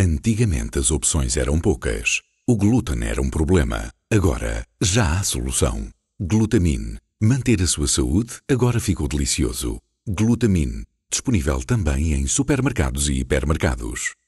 Antigamente as opções eram poucas. O glúten era um problema. Agora já há solução. Glutamin. Manter a sua saúde agora ficou delicioso. Glutamin. Disponível também em supermercados e hipermercados.